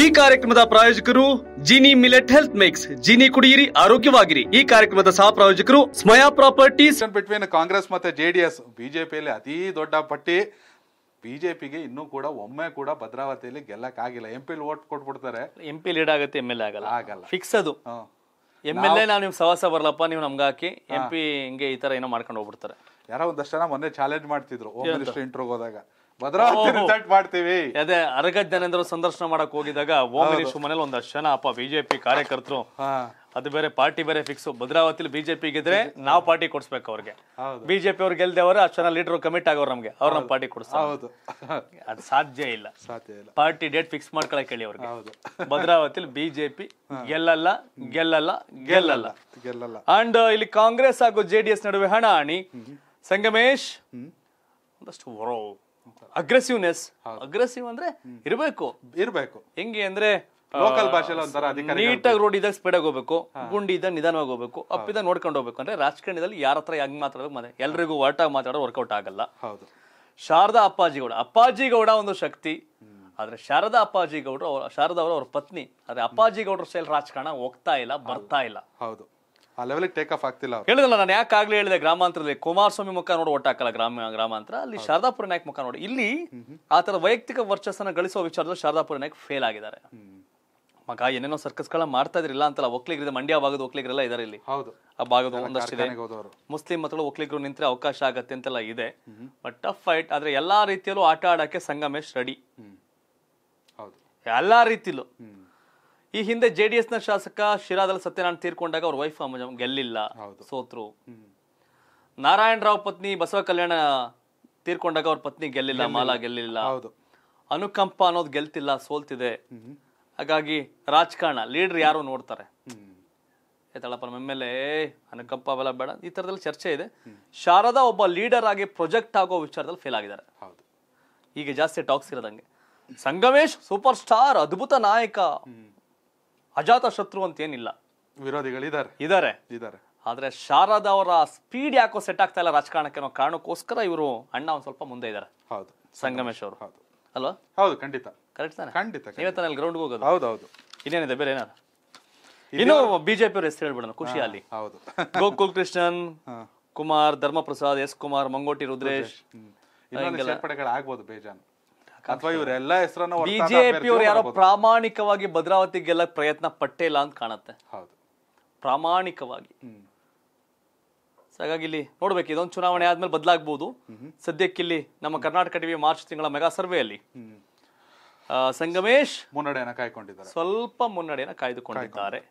ಈ ಕಾರ್ಯಕ್ರಮದ ಪ್ರಾಯೋಜಕರು Jini millet health mix Jini ಕುಡಿಯಿರಿ ಆರೋಗ್ಯವಾಗಿರಿ ಈ ಕಾರ್ಯಕ್ರಮದ ಸಹ ಪ್ರಾಯೋಜಕರು ಸ್ಮಯಾ ಪ್ರಾಪರ್ಟೀಸ್ ಬಿಟ್ವೀನ್ ಕಾಂಗ್ರೆಸ್ ಮತ್ತೆ ಜೆಡಿಎಸ್ ಬಿಜೆಪಿಯಲ್ಲಿ ಅತಿ ದೊಡ್ಡ ಪಟ್ಟಿ ಬಿಜೆಪಿಗೆ ಇನ್ನೂ ಕೂಡ ಒಮ್ಮೆ ಕೂಡ ಭದ್ರಾವತಿಯಲ್ಲಿ ಆಗಿಲ್ಲ ಎಂ ಪಿ ಓಟ್ ಕೊಟ್ಬಿಡ್ತಾರೆ ಎಂ ಪಿ ಲೀಡ್ ಆಗುತ್ತೆ ಎಂ ಎಲ್ ಆಗಲ್ಲ ಆಗಲ್ಲ ಫಿಕ್ಸ್ ಅದು ಎಂ ಎಲ್ ಎ ನಾವು ನಿಮ್ ಸವಾಸ ಬರಲಪ್ಪ ನೀವು ನಮ್ಗೆ ಹಾಕಿ ಎಂ ಪಿ ಹಿಂಗೆ ಈ ತರ ಏನೋ ಮಾಡ್ಕೊಂಡು ಹೋಗ್ಬಿಡ್ತಾರೆ ಯಾರೋ ಒಂದಷ್ಟು ಜನ ಮೊನ್ನೆ ಚಾಲೆಂಜ್ ಮಾಡ್ತಿದ್ರು ಇಂಟರ್ವ್ಯೂ ಹೋದಾಗ ಮಾಡ್ತೀವಿ ಅದೇ ಅರಗ ಜ್ಞಾನೇಂದ್ರ ಸಂದರ್ಶನ ಮಾಡಕ್ ಹೋಗಿದಾಗ ಓಂ ಮನೇಲಿ ಒಂದ್ ಜನ ಅಪ್ಪ ಬಿಜೆಪಿ ಕಾರ್ಯಕರ್ತರು ಅದು ಬೇರೆ ಪಾರ್ಟಿ ಬೇರೆ ಫಿಕ್ಸ್ ಭದ್ರಾವತಿಲಿ ಬಿಜೆಪಿ ಗೆದ್ರೆ ನಾವ್ ಪಾರ್ಟಿ ಕೊಡ್ಸ್ಬೇಕು ಅವ್ರಿಗೆ ಬಿಜೆಪಿ ಅವ್ರು ಅವ್ರ ಅಷ್ಟು ಚೆನ್ನಾಗಿ ಲೀಡರ್ ಕಮಿಟ್ ಆಗೋರು ನಮ್ಗೆ ಅವ್ರ ನಮ್ ಪಾರ್ಟಿ ಕೊಡ್ಸೋದು ಅದು ಸಾಧ್ಯ ಇಲ್ಲ ಪಾರ್ಟಿ ಡೇಟ್ ಫಿಕ್ಸ್ ಮಾಡ್ಕೊಳಕ್ ಹೇಳಿ ಅವ್ರಿಗೆ ಭದ್ರಾವತಿಲಿ ಬಿಜೆಪಿ ಗೆಲ್ಲಲ್ಲ ಗೆಲ್ಲಲ್ಲ ಗೆಲ್ಲಲ್ಲ ಗೆಲ್ಲಲ್ಲ ಅಂಡ್ uh, ಇಲ್ಲಿ ಕಾಂಗ್ರೆಸ್ ಹಾಗೂ ಜೆಡಿಎಸ್ ನಡುವೆ ಹಣಾಣಿ ಸಂಗಮೇಶ್ ಒಂದಷ್ಟು ಅಗ್ರೆಸಿವ್ನೆಸ್ ಅಗ್ರೆಸಿವ್ ಅಂದ್ರೆ ಇರಬೇಕು ಇರಬೇಕು ಹೆಂಗೆ ಅಂದ್ರೆ ಲೋಕಲ್ ಭಾಷೆಲ್ಲ ಒಂಥರ ನೀಟಾಗಿ ರೋಡ್ ಇದ್ದಾಗ ಸ್ಪೀಡ್ ಆಗಿ ಹೋಗ್ಬೇಕು ಗುಂಡಿ ಇದ್ದಾಗ ನಿಧಾನವಾಗಿ ಹೋಗ್ಬೇಕು ಅಪ್ಪಿದ ನೋಡ್ಕೊಂಡು ಹೋಗ್ಬೇಕು ಅಂದ್ರೆ ರಾಜಕಾರಣದಲ್ಲಿ ಯಾರ ಹತ್ರ ಹೆಂಗ್ ಮಾತಾಡಬೇಕು ಮನೆ ಎಲ್ರಿಗೂ ಒರಟಾಗಿ ಮಾತಾಡೋದು ವರ್ಕೌಟ್ ಆಗಲ್ಲ ಹೌದು ಶಾರದಾ ಅಪ್ಪಾಜಿಗೌಡ ಅಪ್ಪಾಜಿಗೌಡ ಒಂದು ಶಕ್ತಿ ಆದ್ರೆ ಶಾರದಾ ಅಪ್ಪಾಜಿಗೌಡರು ಶಾರದಾ ಅವರು ಅವ್ರ ಪತ್ನಿ ಆದ್ರೆ ಅಪ್ಪಾಜಿಗೌಡರ ಸೈಲ್ ರಾಜಕಾರಣ ಹೋಗ್ತಾ ಇಲ್ಲ ಬರ್ತಾ ಇಲ್ಲ ಹೌದು ಆ ಲೆವೆಲ್ಗೆ ಟೇಕ್ ಆಫ್ ಆಗ್ತಿಲ್ಲ ನಾನು ಯಾಕೆ ಹೇಳಿದೆ ಗ್ರಾಮಾಂತರದಲ್ಲಿ ಕುಮಾರಸ್ವಾಮಿ ಮುಖ ನೋಡಿ ಒಟ್ಟಾಕಲ್ಲ ಗ್ರಾಮ ಗ್ರಾಮಾಂತರ ಅಲ್ಲಿ ಶಾರದಾಪುರ ನಾಯಕ್ ಮುಖ ನೋಡಿ ಇಲ್ಲಿ ಆ ವೈಯಕ್ತಿಕ ವರ್ಚಸ್ಸನ್ನ ಗಳಿಸೋ ವಿಚಾರದಲ್ಲಿ ಶಾರದಾಪುರ ನಾಯಕ್ ಫೇಲ್ ಆಗಿದ್ದಾರೆ ಮಗ ಏನೇನೋ ಸರ್ಕಸ್ಗಳ ಮಾಡ್ತಾ ಇದ್ರಿಲ್ಲ ಅಂತಲ್ಲ ಒಕ್ಲಿಗರಿದೆ ಮಂಡ್ಯ ಭಾಗದ ಒಕ್ಲಿಗರೆಲ್ಲ ಇದಾರೆ ಇಲ್ಲಿ ಹೌದು ಆ ಭಾಗದ ಒಂದಷ್ಟಿದೆ ಮುಸ್ಲಿಂ ಮತ್ತು ಒಕ್ಲಿಗರು ನಿಂತ್ರೆ ಅವಕಾಶ ಆಗತ್ತೆ ಅಂತೆಲ್ಲ ಇದೆ ಬಟ್ ಟಫ್ ಫೈಟ್ ಆದ್ರೆ ಎಲ್ಲಾ ರೀತಿಯಲ್ಲೂ ಆಟ ಆಡಕ್ಕೆ ಸಂಗಮೇಶ್ ರೆಡಿ ಹೌದು ಎಲ್ಲಾ ರೀತಿಯಲ್ಲೂ ಈ ಹಿಂದೆ ಜೆ ಡಿ ಎಸ್ನ ಶಾಸಕ ಶಿರಾದಲ್ಲಿ ಸತ್ಯನಾರಾಯಣ ತೀರ್ಕೊಂಡಾಗ ಅವ್ರ ವೈಫ್ ಗೆಲ್ಲಿಲ್ಲ ಸೋತ್ರು ನಾರಾಯಣರಾವ್ ಪತ್ನಿ ಬಸವ ಕಲ್ಯಾಣ ತೀರ್ಕೊಂಡಾಗ ಅವ್ರ ಪತ್ನಿ ಗೆಲ್ಲಿಲ್ಲ ಮಾಲಾ ಗೆಲ್ಲಿಲ್ಲ ಅನುಕಂಪ ಅನ್ನೋದು ಗೆಲ್ತಿಲ್ಲ ಸೋಲ್ತಿದೆ ಹಾಗಾಗಿ ರಾಜಕಾರಣ ಲೀಡರ್ ಯಾರು ನೋಡ್ತಾರೆ ಆಯ್ತಾಳಪ್ಪ ನಮ್ಮ ಎಮ್ ಅನುಕಂಪ ಅವೆಲ್ಲ ಬೇಡ ಈ ಥರದಲ್ಲಿ ಚರ್ಚೆ ಇದೆ ಶಾರದಾ ಒಬ್ಬ ಲೀಡರ್ ಆಗಿ ಪ್ರೊಜೆಕ್ಟ್ ಆಗೋ ವಿಚಾರದಲ್ಲಿ ಫೇಲ್ ಆಗಿದ್ದಾರೆ ಈಗ ಜಾಸ್ತಿ ಟಾಕ್ಸ್ ಇರೋದಂಗೆ ಸಂಗಮೇಶ್ ಸೂಪರ್ ಸ್ಟಾರ್ ಅದ್ಭುತ ನಾಯಕ ಅಜಾತ ಶತ್ರು ಅಂತ ಏನಿಲ್ಲ ವಿರೋಧಿಗಳಿದ್ದಾರೆ ಇದ್ದಾರೆ ಇದ್ದಾರೆ ಆದ್ರೆ ಶಾರದ ಅವರ ಸ್ಪೀಡ್ ಯಾಕೋ ಸೆಟ್ ಆಗ್ತಾ ಇಲ್ಲ ರಾಜಕಾರಣಕ್ಕೆ ಅನ್ನೋ ಕಾರಣಕ್ಕೋಸ್ಕರ ಇವರು ಅಣ್ಣ ಒಂದ್ ಸ್ವಲ್ಪ ಮುಂದೆ ಇದ್ದಾರೆ ಹೌದು ಸಂಗಮೇಶ್ ಅವರು ಹೌದು ಅಲ್ವಾ ಹೌದು ಖಂಡಿತ ಕರೆಕ್ಟ್ ತಾನೆ ಖಂಡಿತ ನೀವೇ ತಾನೆ ಗ್ರೌಂಡ್ ಹೋಗೋದು ಹೌದು ಹೌದು ಇನ್ನೇನಿದೆ ಬೇರೆ ಏನಾದ್ರು ಇನ್ನು ಬಿಜೆಪಿ ಅವ್ರ ಹೆಸರು ಹೇಳ್ಬಿಡೋಣ ಖುಷಿ ಅಲ್ಲಿ ಹೌದು ಗೋಕುಲ್ ಕೃಷ್ಣನ್ ಕುಮಾರ್ ಧರ್ಮಪ್ರಸಾದ್ ಎಸ್ ಕುಮಾರ್ ಮಂಗೋಟಿ ರುದ್ರೇಶ್ ಆಗ್ಬೋದು ಬೇಜಾನು ಅಥವಾ ಇವರೆಲ್ಲ ಹೆಸರನ್ನ ಬಿಜೆಪಿ ಅವ್ರು ಯಾರೋ ಪ್ರಾಮಾಣಿಕವಾಗಿ ಭದ್ರಾವತಿ ಗೆಲ್ಲಕ್ ಪ್ರಯತ್ನ ಪಟ್ಟೇ ಇಲ್ಲ ಅಂತ ಕಾಣತ್ತೆ ಹೌದು ಪ್ರಾಮಾಣಿಕವಾಗಿ ಹಾಗಾಗಿ ಇಲ್ಲಿ ನೋಡ್ಬೇಕು ಇದೊಂದು ಚುನಾವಣೆ ಆದ್ಮೇಲೆ ಬದಲಾಗಬಹುದು ಇಲ್ಲಿ ನಮ್ಮ ಕರ್ನಾಟಕ ಟಿವಿ ಮಾರ್ಚ್ ತಿಂಗಳ ಮೆಗಾ ಸರ್ವೆಯಲ್ಲಿ ಸಂಗಮೇಶ್ ಮುನ್ನಡೆಯನ್ನು ಕಾಯ್ಕೊಂಡಿದ್ದಾರೆ ಸ್ವಲ್ಪ ಮುನ್ನಡೆಯನ್ನು ಕಾಯ್ದುಕೊಂಡಿದ್ದಾರೆ